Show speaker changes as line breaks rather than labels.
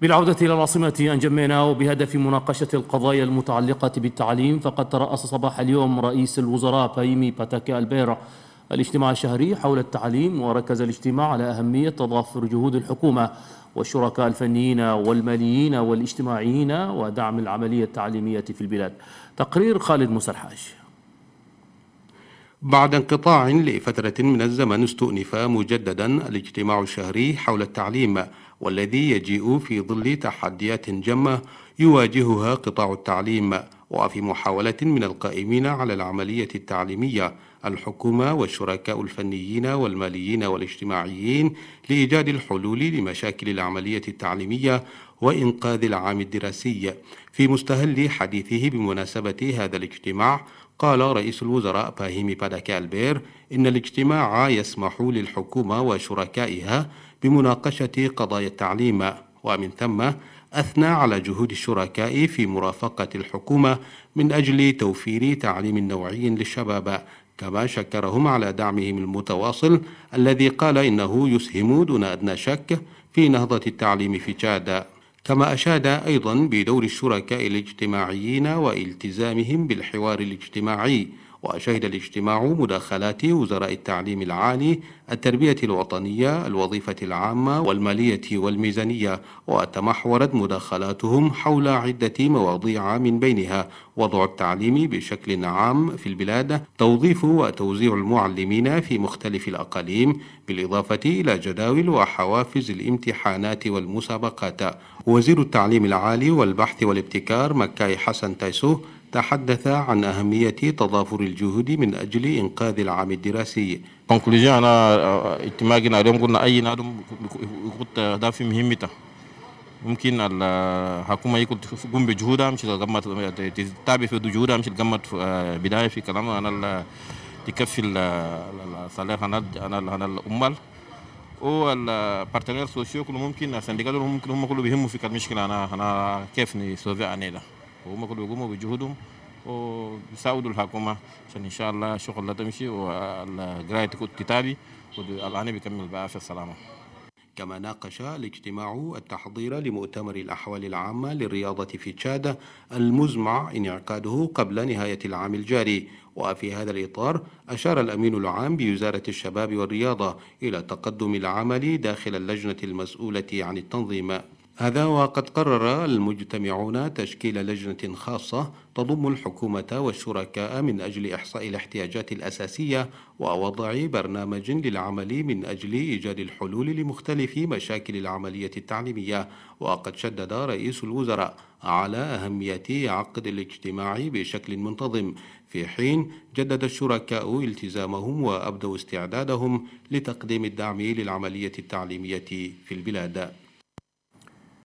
بالعودة إلى العاصمة أنجمينا وبهدف مناقشة القضايا المتعلقة بالتعليم فقد ترأس صباح اليوم رئيس الوزراء بايمي باتاكا البيرا الاجتماع الشهري حول التعليم وركز الاجتماع على أهمية تضافر جهود الحكومة والشركاء الفنيين والماليين والاجتماعيين ودعم العملية التعليمية في البلاد تقرير خالد مسرحاش
بعد انقطاع لفترة من الزمن استؤنف مجددا الاجتماع الشهري حول التعليم والذي يجيء في ظل تحديات جمة يواجهها قطاع التعليم وفي محاولة من القائمين على العملية التعليمية الحكومة والشركاء الفنيين والماليين والاجتماعيين لإيجاد الحلول لمشاكل العملية التعليمية وإنقاذ العام الدراسي في مستهل حديثه بمناسبة هذا الاجتماع قال رئيس الوزراء باهيمي ألبير إن الاجتماع يسمح للحكومة وشركائها بمناقشة قضايا التعليم ومن ثم أثنى على جهود الشركاء في مرافقة الحكومة من أجل توفير تعليم نوعي للشباب كما شكرهم على دعمهم المتواصل الذي قال إنه يسهم دون أدنى شك في نهضة التعليم في تشاد كما أشاد أيضا بدور الشركاء الاجتماعيين والتزامهم بالحوار الاجتماعي وشهد الاجتماع مداخلات وزراء التعليم العالي التربية الوطنية الوظيفة العامة والمالية والميزانية وتمحورت مداخلاتهم حول عدة مواضيع من بينها وضع التعليم بشكل عام في البلاد توظيف وتوزيع المعلمين في مختلف الأقاليم بالإضافة إلى جداول وحوافز الامتحانات والمسابقات وزير التعليم العالي والبحث والابتكار مكاي حسن تايسو تحدث
عن أهمية تضافر الجهود من أجل إنقاذ العام الدراسي كونكلوجيون أنا اجتماعنا آه، اليوم قلنا أي نادم يخط أهداف مهمته ممكن الحكومة آه، يكون تقوم بجهودها مش تقمت تتابع في جهودها مش تقمت آه، بداية في كلامنا أنا تكفي الصالح أنا أنا الأمال والبارتنير سوسيو كل ممكن السندقات ممكن هم كلهم بيهموا في المشكلة أنا أنا كيف نسوفي عنها وهم كلهم يقوموا بجهودهم وبيساعدوا الحكومه عشان ان شاء الله الشغل لا تمشي والقراءة تكون كتابي والان بيكمل في السلامه كما ناقش الاجتماع التحضير
لمؤتمر الأحوال العامة للرياضة في تشاد المزمع انعقاده قبل نهاية العام الجاري وفي هذا الإطار أشار الأمين العام بوزارة الشباب والرياضة إلى تقدم العمل داخل اللجنة المسؤولة عن التنظيم هذا وقد قرر المجتمعون تشكيل لجنة خاصة تضم الحكومة والشركاء من أجل إحصاء الاحتياجات الأساسية ووضع برنامج للعمل من أجل إيجاد الحلول لمختلف مشاكل العملية التعليمية وقد شدد رئيس الوزراء على أهمية عقد الاجتماع بشكل منتظم في حين جدد الشركاء التزامهم وأبدوا استعدادهم
لتقديم الدعم للعملية التعليمية في البلاد